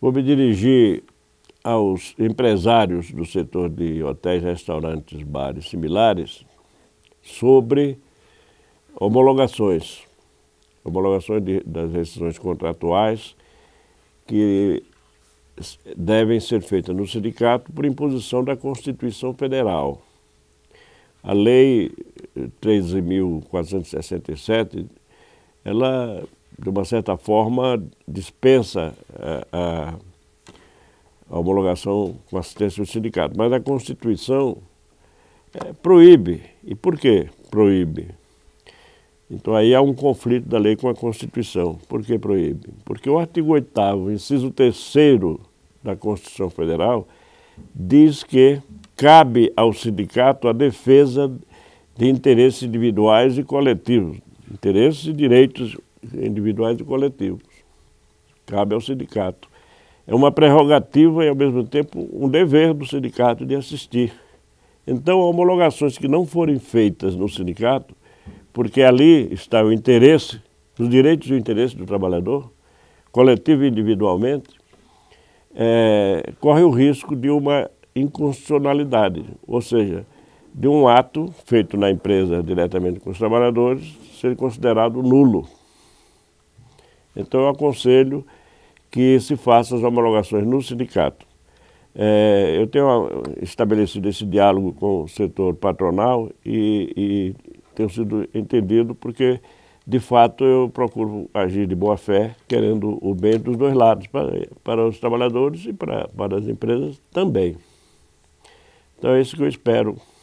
Vou me dirigir aos empresários do setor de hotéis, restaurantes, bares similares sobre homologações, homologações de, das decisões contratuais que devem ser feitas no sindicato por imposição da Constituição Federal. A Lei 13.467, ela de uma certa forma, dispensa a, é, é, a homologação com assistência do sindicato. Mas a Constituição é, proíbe. E por que proíbe? Então aí há um conflito da lei com a Constituição. Por que proíbe? Porque o artigo 8 inciso 3 da Constituição Federal diz que cabe ao sindicato a defesa de interesses individuais e coletivos, interesses e direitos individuais e coletivos. Cabe ao sindicato. É uma prerrogativa e, ao mesmo tempo, um dever do sindicato de assistir. Então, homologações que não forem feitas no sindicato, porque ali está o interesse, os direitos e o interesse do trabalhador, coletivo e individualmente, é, corre o risco de uma inconstitucionalidade, ou seja, de um ato feito na empresa diretamente com os trabalhadores ser considerado nulo. Então eu aconselho que se façam as homologações no sindicato. É, eu tenho ah, estabelecido esse diálogo com o setor patronal e, e tenho sido entendido porque, de fato, eu procuro agir de boa fé, querendo o bem dos dois lados, para, para os trabalhadores e para, para as empresas também. Então é isso que eu espero.